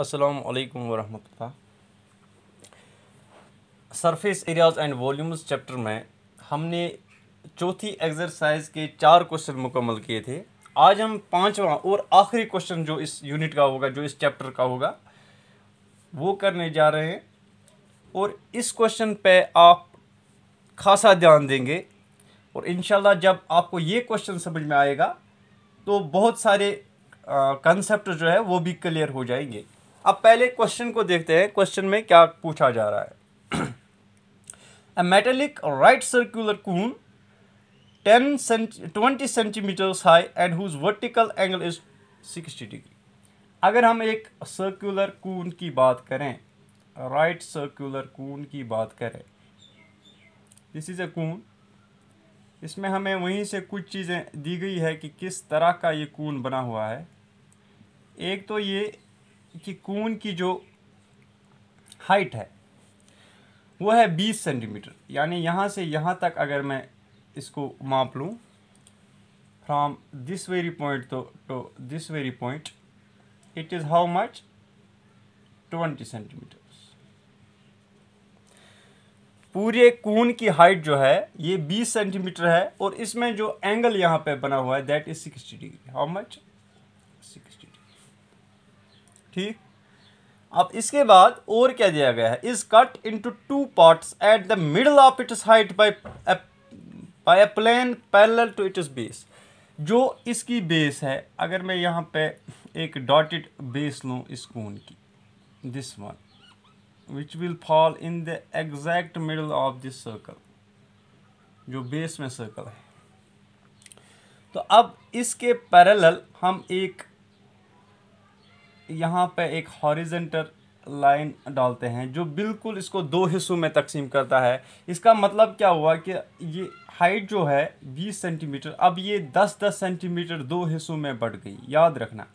असलकम वरहमल्ला surface areas and volumes chapter में हमने चौथी एक्सरसाइज के चार क्वेश्चन मुकम्मल किए थे आज हम पांचवा और आखिरी क्वेश्चन जो इस यूनिट का होगा जो इस चैप्टर का होगा वो करने जा रहे हैं और इस क्वेश्चन पे आप खासा ध्यान देंगे और इन जब आपको ये क्वेश्चन समझ में आएगा तो बहुत सारे कंसेप्ट जो है वो भी क्लियर हो जाएंगे अब पहले क्वेश्चन को देखते हैं क्वेश्चन में क्या पूछा जा रहा है a metallic right circular cone ten cent twenty centimetres high and whose vertical angle is sixty degree अगर हम एक सर्कुलर कून की बात करें राइट सर्कुलर कून की बात करें दिस इज़ अ कून इसमें हमें वहीं से कुछ चीज़ें दी गई है कि किस तरह का ये कून बना हुआ है एक तो ये कि कून की जो हाइट है वो है 20 सेंटीमीटर यानी यहाँ से यहाँ तक अगर मैं इसको माप लूँ फ्रॉम दिस वेरी पॉइंट तो to this very point it is how much 20 centimetre पूरे कून की हाइट जो है ये 20 सेंटीमीटर है और इसमें जो एंगल यहाँ पे बना हुआ है that is 60 degree how much 60 ठीक अब इसके बाद और क्या दिया गया है is cut into two parts at the middle of its height by by a plane parallel to its base जो इसकी बेस है अगर मैं यहाँ पे एक डॉटेड बेस लूँ इस कोन की this one which will fall in the exact middle of this circle जो बेस में सर्कल है तो अब इसके पैरेलल हम एक यहाँ पे एक हॉरिजेंटल लाइन डालते हैं जो बिल्कुल इसको दो हिस्सों में तकसीम करता है इसका मतलब क्या हुआ कि ये हाइट जो है 20 सेंटीमीटर अब ये 10-10 सेंटीमीटर दो हिस्सों में बढ़ गई याद रखना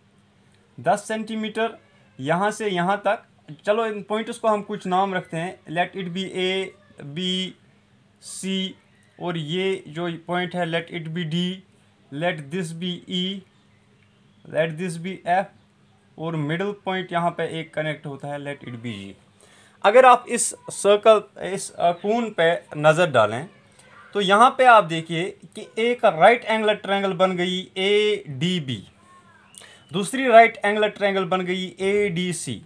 10 सेंटीमीटर यहाँ से यहाँ तक चलो इन पॉइंट्स को हम कुछ नाम रखते हैं let it be A B C और ये जो पॉइंट है let it be D let this be E let this be F और मिडल पॉइंट यहाँ पे एक कनेक्ट होता है लेट इट बी जी अगर आप इस सर्कल इस कून पे नज़र डालें तो यहाँ पे आप देखिए कि एक राइट एंगल ट्रायंगल बन गई ए डी बी दूसरी राइट एंगल ट्रायंगल बन गई ए डी सी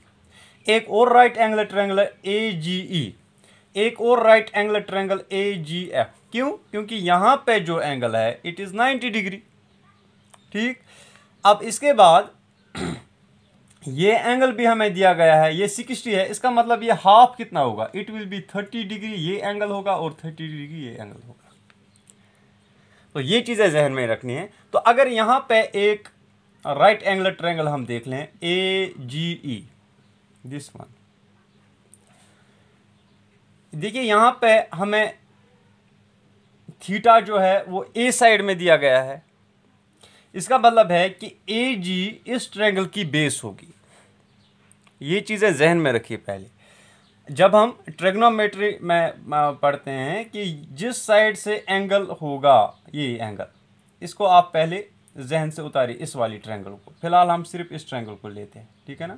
एक और right angle triangle A G E एक और right angle triangle A G F क्यों क्योंकि यहाँ पे जो एंगल है इट इज़ 90 डिग्री ठीक अब इसके बाद ये एंगल भी हमें दिया गया है ये 60 है इसका मतलब ये हाफ कितना होगा इट विल बी 30 डिग्री ये एंगल होगा और 30 डिग्री ये एंगल होगा तो ये चीज़ें जहन में रखनी है तो अगर यहाँ पे एक राइट एंगल ट्रैंगल हम देख लें ए जी ई दिस वन देखिए यहाँ पे हमें थीटा जो है वो ए साइड में दिया गया है इसका मतलब है कि ए जी इस ट्रैंगल की बेस होगी ये चीज़ें जहन में रखिए पहले जब हम ट्रेग्नोमेट्री में पढ़ते हैं कि जिस साइड से एंगल होगा ये एंगल इसको आप पहले जहन से उतारिए इस वाली ट्रैंगल को फिलहाल हम सिर्फ इस ट्रैंगल को लेते हैं ठीक है ना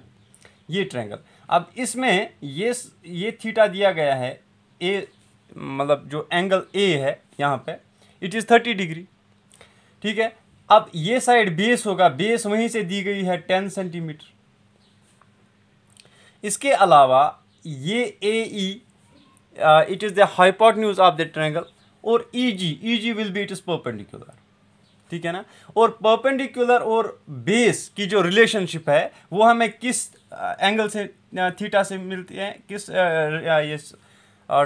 ये ट्रैंगल अब इसमें ये ये थीटा दिया गया है ए मतलब जो एंगल ए है यहाँ पे इट इज़ थर्टी डिग्री ठीक है अब ये साइड बेस होगा बेस वहीं से दी गई है टेन सेंटीमीटर इसके अलावा ये A E it is the news of the triangle और E G E G will be it is perpendicular ठीक है ना और परपेंडिकुलर और बेस की जो रिलेशनशिप है वो हमें किस एंगल से थीटा से मिलती है किस ये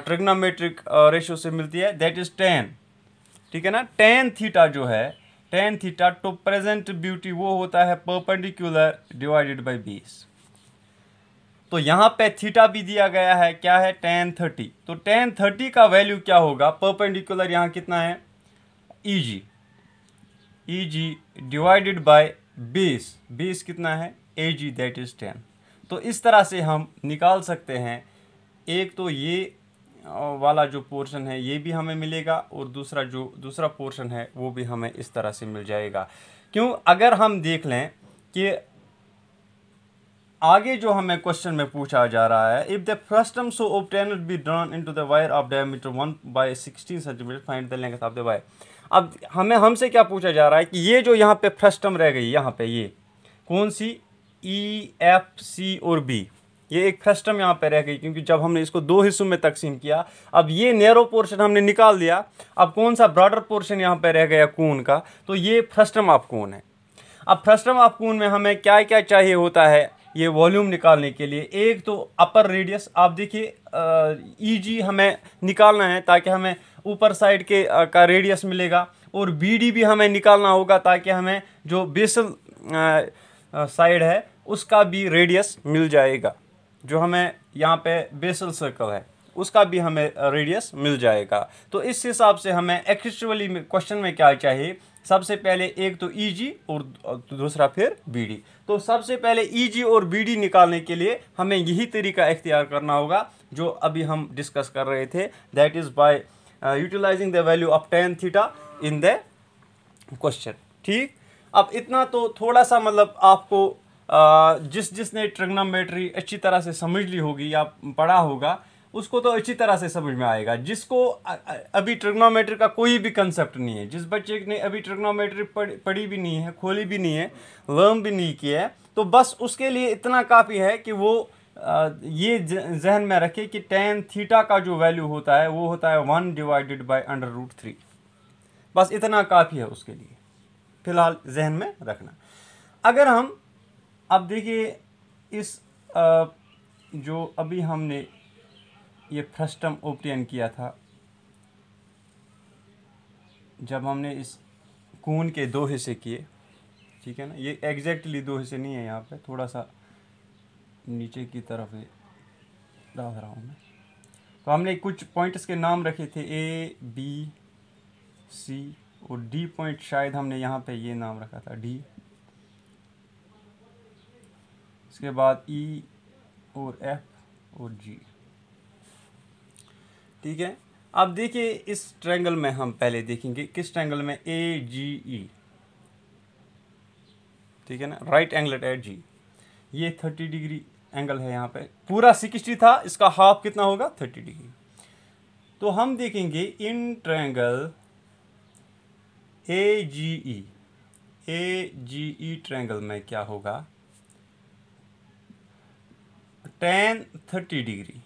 ट्रिग्नोमेट्रिक रेशो से मिलती है दैट इज़ टेन ठीक है ना टेन थीटा जो है tan theta to present beauty वो होता है परपेंडिकुलर डिवाइडेड बाय बीस तो यहाँ पे थीटा भी दिया गया है क्या है टेन थर्टी तो टेन थर्टी का वैल्यू क्या होगा परपेंडिकुलर यहाँ कितना है E G E G divided by बीस बीस कितना है A G that is ten तो इस तरह से हम निकाल सकते हैं एक तो ये वाला जो पोर्शन है ये भी हमें मिलेगा और दूसरा जो दूसरा पोर्शन है वो भी हमें इस तरह से मिल जाएगा क्यों अगर हम देख लें कि आगे जो हमें क्वेश्चन में पूछा जा रहा है if the frustum so obtain be drawn into the wire of diameter one by sixteen centimetre find the length of the wire अब हमें हमसे क्या पूछा जा रहा है कि ये जो यहाँ पे फ्रस्टम रह गई यहाँ पे ये कौन सी ई एफ सी और बी ये एक फ्रस्टम यहाँ पे रह गई क्योंकि जब हमने इसको दो हिस्सों में तकसीम किया अब ये नैरो पोर्शन हमने निकाल दिया अब कौन सा ब्रॉडर पोर्शन यहाँ पे रह गया कून का तो ये फ्रस्टम ऑफ कून है अब फ्रस्टम ऑफ कून में हमें क्या क्या चाहिए होता है ये वॉल्यूम निकालने के लिए एक तो अपर रेडियस आप देखिए ई जी e हमें निकालना है ताकि हमें ऊपर साइड के आ, का रेडियस मिलेगा और बी डी भी हमें निकालना होगा ताकि हमें जो बेसल साइड है उसका भी रेडियस मिल जाएगा जो हमें यहाँ पे बेसल सर्कल है उसका भी हमें रेडियस मिल जाएगा तो इस हिसाब से हमें एक्चुअली क्वेश्चन में क्या चाहिए सबसे पहले एक तो ई e और दूसरा फिर बी डी तो सबसे पहले ई e और बी निकालने के लिए हमें यही तरीका इख्तियार करना होगा जो अभी हम डिस्कस कर रहे थे that is by utilising the value of tan theta in the question ठीक अब इतना तो थोड़ा सा मतलब आपको जिस जिसने ट्रिग्नोमेट्री अच्छी तरह से समझ ली होगी या पढ़ा होगा उसको तो अच्छी तरह से समझ में आएगा जिसको अभी ट्रिग्नोमेट्री का कोई भी कंसेप्ट नहीं है जिस बच्चे ने अभी ट्रिग्नोमेट्री पढ़ी भी नहीं है खोली भी नहीं है लर्न भी नहीं किया है तो बस उसके लिए इतना काफ़ी है कि वो ये जहन में रखे कि टेन थीटा का जो वैल्यू होता है वो होता है one divided by under root three बस इतना काफ़ी है उसके लिए फ़िलहाल जहन में रखना अगर हम अब देखिए इस जो अभी हमने ये फ्रस्टम ओपटेन किया था जब हमने इस कून के दो हिस्से किए ठीक है ना ये एग्जैक्टली दो हिस्से नहीं है यहाँ पे थोड़ा सा नीचे की तरफ ये डाल रहा हूँ मैं तो हमने कुछ पॉइंट्स के नाम रखे थे ए बी सी और डी पॉइंट शायद हमने यहाँ पे ये नाम रखा था डी इसके बाद ई e और एफ और जी ठीक है अब देखिए इस ट्रैंगल में हम पहले देखेंगे किस ट्रैंगल में ए जी ई ठीक है ना राइट एंगल एट जी ये थर्टी डिग्री एंगल है यहाँ पे पूरा सिक्सटी था इसका हाफ कितना होगा थर्टी डिग्री तो हम देखेंगे इन ट्रैंगल ए जी ई ए जी ई ट्रैंगल में क्या होगा टेन थर्टी डिग्री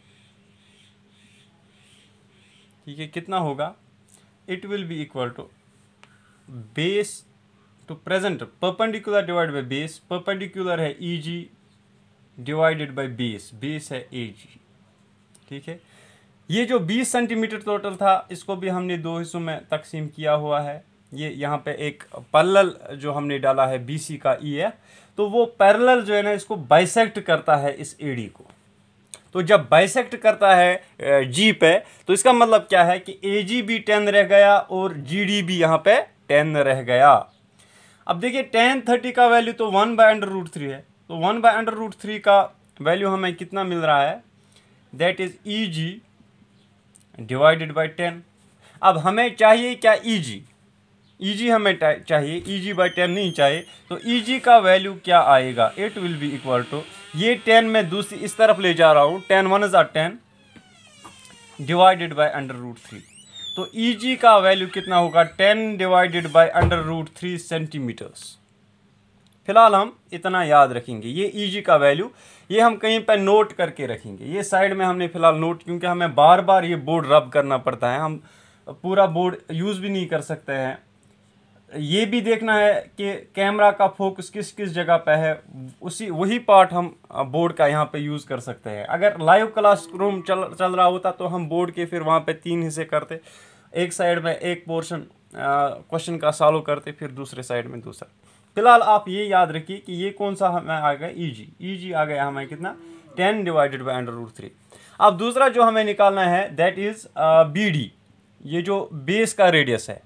ठीक है कितना होगा it will be equal to base to present perpendicular divide by base perpendicular है E G divided by base base है ए जी ठीक है ये जो 20 सेंटीमीटर टोटल था इसको भी हमने दो हिस्सों में तकसीम किया हुआ है ये यहाँ पे एक पैरेलल जो हमने डाला है सी का ई e है तो वो पैरेलल जो है ना इसको बाइसेक्ट करता है इस डी को तो जब बाइसेक्ट करता है जी पे तो इसका मतलब क्या है कि ए जी भी टेन रह गया और जी डी भी यहाँ पे टेन रह गया अब देखिए टेन थर्टी का वैल्यू तो one by under root three है तो one by under root three का वैल्यू हमें कितना मिल रहा है that is E G divided by ten अब हमें चाहिए क्या ई e जी ईजी हमें चाहिए ईजी बाई टेन नहीं चाहिए तो ईजी का वैल्यू क्या आएगा it will be equal to ये टेन मैं दूसरी इस तरफ ले जा रहा हूँ ten one or ten divided by under root three तो ई जी का वैल्यू कितना होगा ten divided by under root three centimetres फिलहाल हम इतना याद रखेंगे ये ई जी का वैल्यू ये हम कहीं पर नोट करके रखेंगे ये साइड में हमने फिलहाल नोट क्योंकि हमें बार बार ये बोर्ड रब करना पड़ता है हम पूरा बोर्ड यूज़ भी नहीं कर सकते हैं ये भी देखना है कि कैमरा का फोकस किस किस जगह पर है उसी वही पार्ट हम बोर्ड का यहाँ पे यूज़ कर सकते हैं अगर लाइव क्लास रूम चल चल रहा होता तो हम बोर्ड के फिर वहाँ पे तीन हिस्से करते एक साइड में एक पोर्शन क्वेश्चन का सॉल्व करते फिर दूसरे साइड में दूसरा फिलहाल आप ये याद रखिए कि ये कौन सा हमें आ गया ई जी ई जी आ गया हमें कितना ten divided by under root three अब दूसरा जो हमें निकालना है दैट इज़ बी डी ये जो बेस का रेडियस है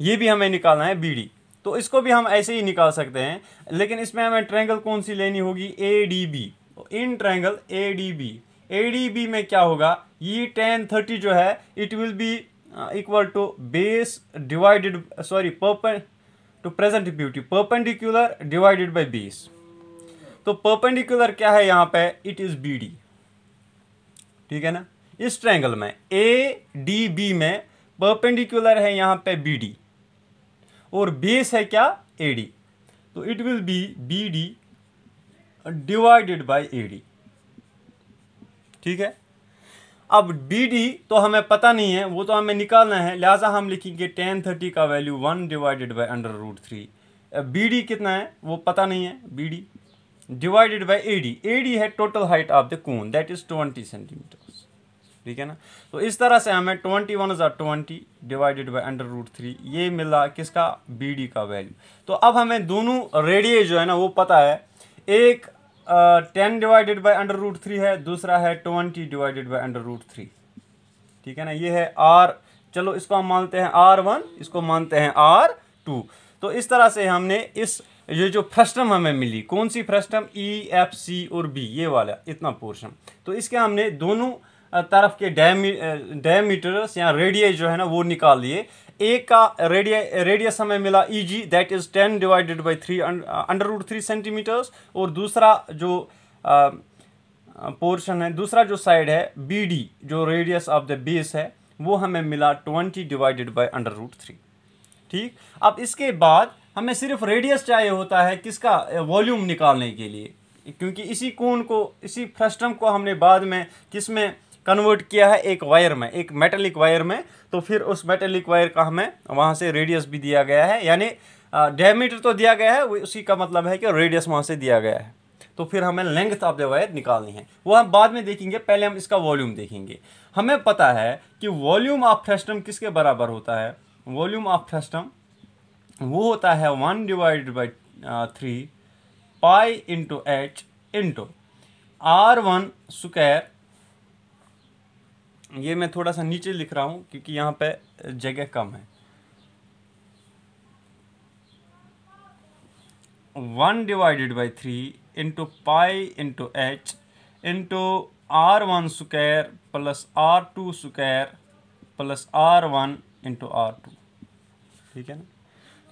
ये भी हमें निकालना है बी डी तो इसको भी हम ऐसे ही निकाल सकते हैं लेकिन इसमें हमें ट्रैंगल कौन सी लेनी होगी A D B in triangle A D B A D B में क्या होगा ये टेन थर्टी जो है it will be equal to base divided sorry पर्पन to present beauty perpendicular divided by base तो परपेंडिकुलर क्या है यहाँ पे इट इज़ बी डी ठीक है ना इस ट्रैंगल में ए डी बी में परपेंडिकुलर है यहाँ पे बी डी और बेस है क्या ए डी तो it will be B D divided by A D ठीक है अब बी डी तो हमें पता नहीं है वो तो हमें निकालना है लिहाजा हम लिखेंगे टेन थर्टी का value one divided by under root three B D कितना है वो पता नहीं है B D divided by A D A D है total height of the cone that is twenty centimetre ठीक है ना तो इस तरह से हमें ट्वेंटी वन हज़ार twenty divided by under root three ये मिला किसका बी डी का वैल्यू तो अब हमें दोनों रेडिये जो है ना वो पता है एक ten divided by under root three है दूसरा है twenty divided by under root three ठीक है ना ये है आर चलो इसको हम मानते हैं आर वन इसको मानते हैं आर टू तो इस तरह से हमने इस ये जो फ्रस्टम हमें मिली कौन सी फ्रस्टम ई एफ सी और बी ये वाला इतना पोर्शन तो इसके हमने दोनों तरफ के डायमीटर्स या रेडिय जो है ना वो निकाल लिए ए का रेडिय रेडियस हमें मिला E G that is ten divided by three under root three centimetres और दूसरा जो पोर्शन है दूसरा जो साइड है बी डी जो रेडियस ऑफ द बेस है वो हमें मिला twenty divided by under root three ठीक अब इसके बाद हमें सिर्फ रेडियस चाहिए होता है किसका वॉल्यूम निकालने के लिए क्योंकि इसी कोन को इसी फ्रस्टम को हमने बाद में किस में कन्वर्ट किया है एक वायर में एक मेटेलिक वायर में तो फिर उस मेटेलिक वायर का हमें वहाँ से रेडियस भी दिया गया है यानी डायमीटर तो दिया गया है उसी का मतलब है कि रेडियस वहाँ से दिया गया है तो फिर हमें लेंथ ऑफ द वायर निकालनी है वो हम बाद में देखेंगे पहले हम इसका वॉल्यूम देखेंगे हमें पता है कि वॉल्यूम ऑफ फ्रेस्टम किसके बराबर होता है वॉल्यूम ऑफ फ्रेस्टम वो होता है one divide by three pi into H into R one square ये मैं थोड़ा सा नीचे लिख रहा हूँ क्योंकि यहाँ पे जगह कम है one divided by three into pi into H into R one square plus R two square plus R one into R two ठीक है ना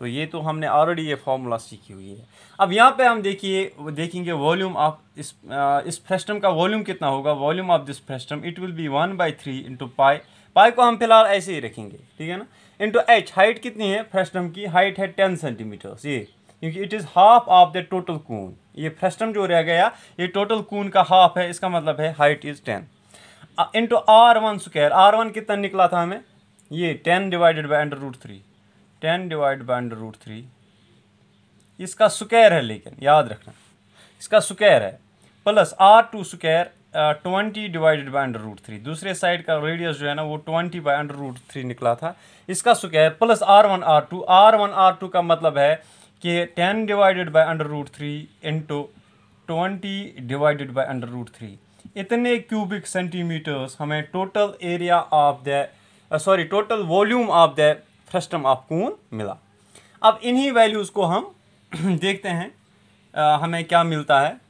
तो ये तो हमने ऑलरेडी ये फार्मूला सीखी हुई है अब यहाँ पे हम देखिए देखेंगे वॉल्यूम ऑफ इस आ, इस फ्रेस्टम का वॉल्यूम कितना होगा volume of this frustum it will be one by three into pi pi को हम फिलहाल ऐसे ही रखेंगे ठीक है ना इंटू एच हाइट कितनी है फ्रेस्टम की हाइट है टेन सेंटीमीटर्स ये क्योंकि it is half of the total cone ये फ्रेस्टम जो रह गया ये टोटल कून का हाफ है इसका मतलब है height is ten into R one square R one कितना निकला था हमें ये ten divided by under root three ten divide by under root three इसका स्क्वायर है लेकिन याद रखना इसका स्क्वायर है plus R two square twenty divided by under root three दूसरे साइड का रेडियस जो है ना वो twenty by under root three निकला था इसका square plus R one R to R one R two का मतलब है कि ten divided by under root three into twenty divided by under root three इतने क्यूबिक सेंटीमीटर्स हमें total area of the sorry total volume of the frustum of cone मिला अब इन्हीं values को हम देखते हैं आ, हमें क्या मिलता है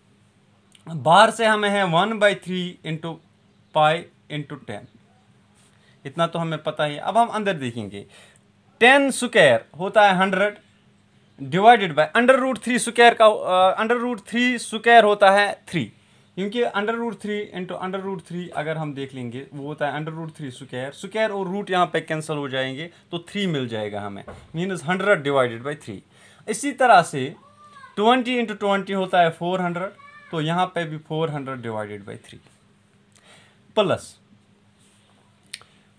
बाहर से हमें है one by three into pi into ten इतना तो हमें पता ही अब हम अंदर देखेंगे टेन स्क्वायर होता है hundred divided by under root three square का अंडर रूट थ्री स्क्वायर होता है थ्री क्योंकि under root three into under root three अगर हम देख लेंगे वो होता है under root three square square और रूट यहाँ पे कैंसिल हो जाएंगे तो थ्री मिल जाएगा हमें minus hundred divided by three इसी तरह से ट्वेंटी इंटू ट्वेंटी होता है फोर हंड्रेड तो यहाँ पे भी four hundred divided by three plus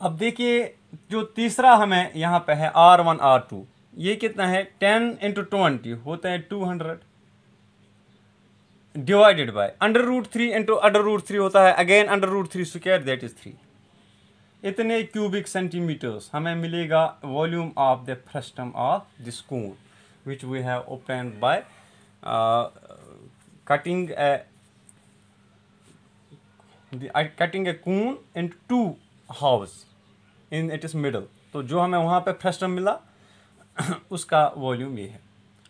अब देखिए जो तीसरा हमें यहाँ पे है आर वन आर टू ये कितना है टेन इंटू ट्वेंटी होता है two hundred divided by under root three into under root three होता है again under root three square that is three इतने क्यूबिक सेंटीमीटर्स हमें मिलेगा volume of the frustum of this cone which we have open by cutting cutting a cone in two halves in it is middle तो जो हमें वहाँ पे frustum मिला उसका वॉल्यूम ये है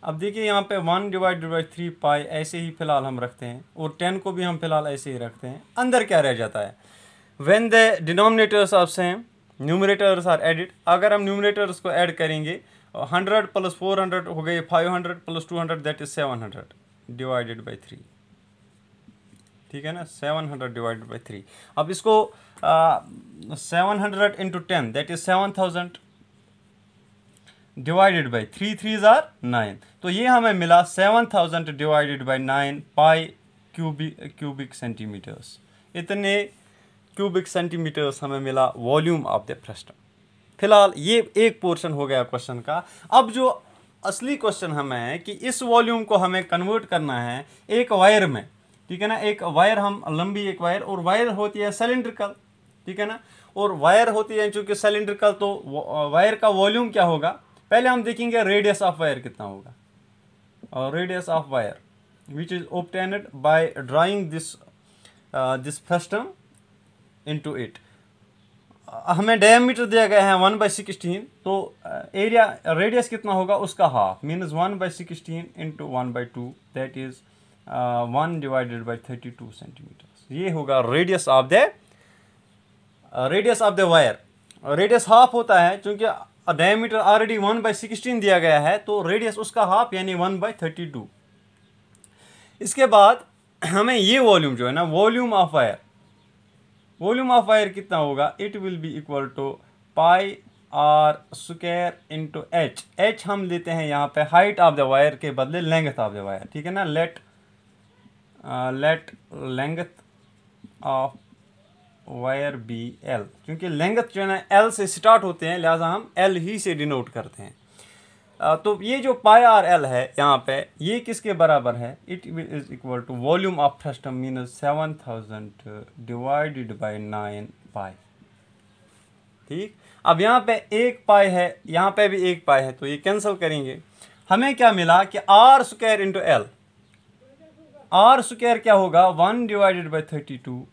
अब देखिए यहाँ पे one divided by three pi ऐसे ही फ़िलहाल हम रखते हैं और टेन को भी हम फिलहाल ऐसे ही रखते हैं अंदर क्या रह जाता है when the denominators of same numerators are added अगर हम न्यूमरेटर्स को ऐड करेंगे हंड्रेड प्लस फोर हंड्रेड हो गए five hundred plus two hundred that is seven hundred divided by three ठीक है ना seven hundred divided by three अब इसको seven hundred into ten that is seven thousand divided by three three are nine तो ये हमें मिला seven thousand divided by nine pi cubic cubic centimetres इतने क्यूबिक सेंटीमीटर्स हमें मिला वॉल्यूम ऑफ द फ्रस्टम फिलहाल ये एक पोर्शन हो गया क्वेश्चन का अब जो असली क्वेश्चन हमें है कि इस वॉल्यूम को हमें कन्वर्ट करना है एक वायर में ठीक है ना एक वायर हम लंबी एक वायर और वायर होती है सिलेंड्रिकल ठीक है ना और वायर होती है चूंकि सिलेंड्रिकल तो वायर का वॉल्यूम क्या होगा पहले हम देखेंगे रेडियस ऑफ वायर कितना होगा और radius of wire which is obtained by drawing this this frustum into it हमें डायमीटर दिया गया है वन बाई सिक्सटीन तो एरिया uh, रेडियस कितना होगा उसका half means one by sixteen into one by two that is one divided by thirty two centimetre ये होगा radius of the radius of the wire radius half होता है क्योंकि diameter already one by sixteen दिया गया है तो radius उसका हाफ यानी वन बाई थर्टी टू इसके बाद हमें ये वॉल्यूम जो है ना volume of wire volume of wire कितना होगा it will be equal to pi R square into H H हम लेते हैं यहाँ पे हाइट ऑफ द वायर के बदले लेंथ ऑफ द वायर ठीक है ना let let length of wire be L क्योंकि लेंगथ जो है ना एल से स्टार्ट होते हैं लिहाजा हम एल ही से डिनोट करते हैं तो ये जो पाई आर एल है यहाँ पे ये किसके बराबर है it is equal to volume of frustum minus seven thousand divided by nine pi ठीक अब यहाँ पे एक पाई है यहाँ पे भी एक पाई है तो ये कैंसिल करेंगे हमें क्या मिला कि R square into L R square क्या होगा one divided by thirty two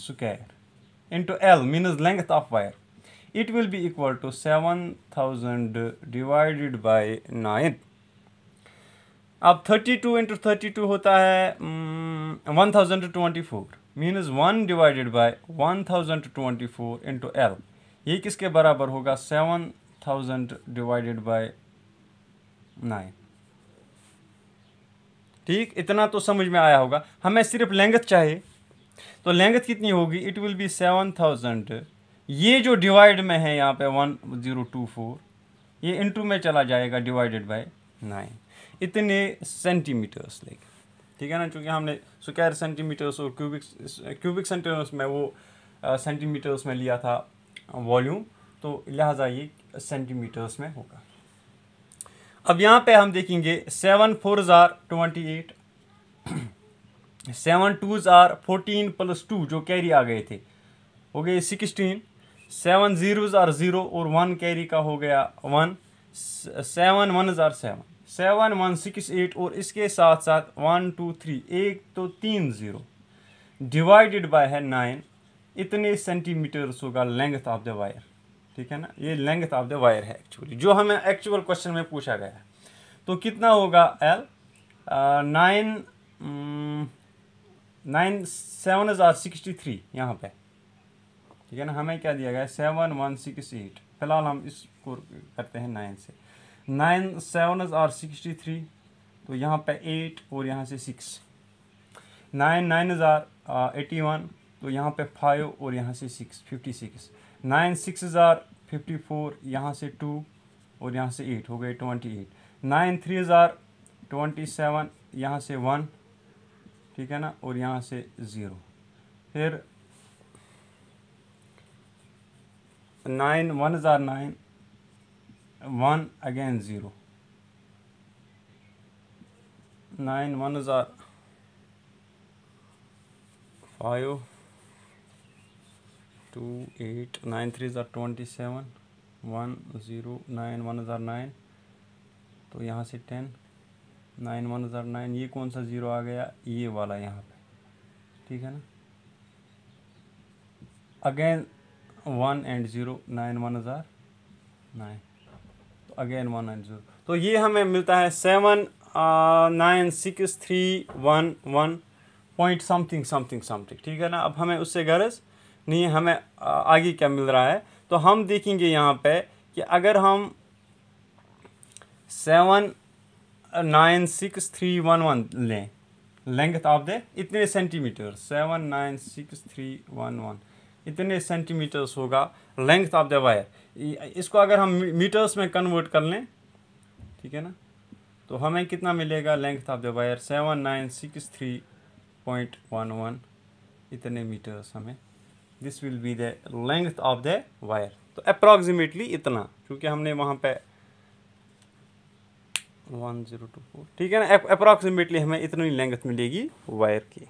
square into L means length of wire. It will be equal to 7000 divided by 9. अब 32 इंटू थर्टी टू होता है one thousand twenty four means one divided by one thousand twenty four into L ये किसके बराबर होगा seven thousand divided by nine ठीक इतना तो समझ में आया होगा हमें सिर्फ लेंथ चाहिए तो लेंथ कितनी होगी it will be seven thousand ये जो डिवाइड में है यहाँ पे वन ज़ीरो टू फोर ये इंटू में चला जाएगा डिवाइडेड बाय नाइन इतने सेंटीमीटर्स लाइक ठीक है ना चूँकि हमने स्क्वायर सेंटीमीटर्स और क्यूबिक क्यूबिक सेंटीमीटर्स में वो सेंटीमीटर्स uh, में लिया था वॉल्यूम तो लिहाजा ये सेंटीमीटर्स में होगा अब यहाँ पे हम देखेंगे seven four are twenty eight seven twos are fourteen plus two जो कैरी आ गए थे हो गए sixteen seven zeros are zero और वन कैरी का हो गया one seven ones are seven seven one six eight और इसके साथ साथ वन टू थ्री एक तो तीन ज़ीरो डिवाइडेड बाय है नाइन इतने सेंटीमीटर्स होगा लेंथ ऑफ द वायर ठीक है ना ये लेंथ ऑफ द वायर है एक्चुअली जो हमें एक्चुअल क्वेश्चन में पूछा गया है तो कितना होगा L nine uh, nine seven हज़ार सिक्सटी थ्री यहाँ पर ठीक है ना हमें क्या दिया गया सेवन वन सिक्स एट फिलहाल हम इसको करते हैं नाइन से नाइन सेवन हज़ार सिक्सटी थ्री तो यहाँ पे एट और यहाँ से सिक्स नाइन नाइन हज़ार एटी वन तो यहाँ पे फाइव और यहाँ से six fifty six nine six हज़ार फिफ्टी फोर यहाँ से टू और यहाँ से एट हो गए ट्वेंटी एट नाइन थ्री हज़ार ट्वेंटी सेवन यहाँ से वन ठीक है ना और यहाँ से ज़ीरो फिर नाइन वन हज़ार nine one again zero nine one हज़ार five two eight nine three ज़ार twenty seven one zero nine one हज़ार नाइन तो यहाँ से टेन नाइन वन हज़ार नाइन ये कौन सा ज़ीरो आ गया ये वाला यहाँ पे ठीक है ना again one and zero nine one हज़ार नाइन तो अगेन वन एंड ज़ीरो तो ये हमें मिलता है seven nine six three one one point something something something ठीक है ना अब हमें उससे गरज नहीं हमें आ, आगे क्या मिल रहा है तो हम देखेंगे यहाँ पे कि अगर हम seven nine six three one one लें लेंथ ऑफ द इतने centimetre seven nine six three one one इतने सेंटीमीटर्स होगा लेंथ ऑफ द वायर इसको अगर हम मीटर्स में कन्वर्ट कर लें ठीक है ना तो हमें कितना मिलेगा length of the wire seven nine six three point one one इतने मीटर्स हमें this will be the length of the wire तो अप्रॉक्सीमेटली इतना क्योंकि हमने वहाँ पर वन जीरो टू फोर ठीक है ना अप्रॉक्सीमेटली हमें इतनी लेंथ मिलेगी वायर की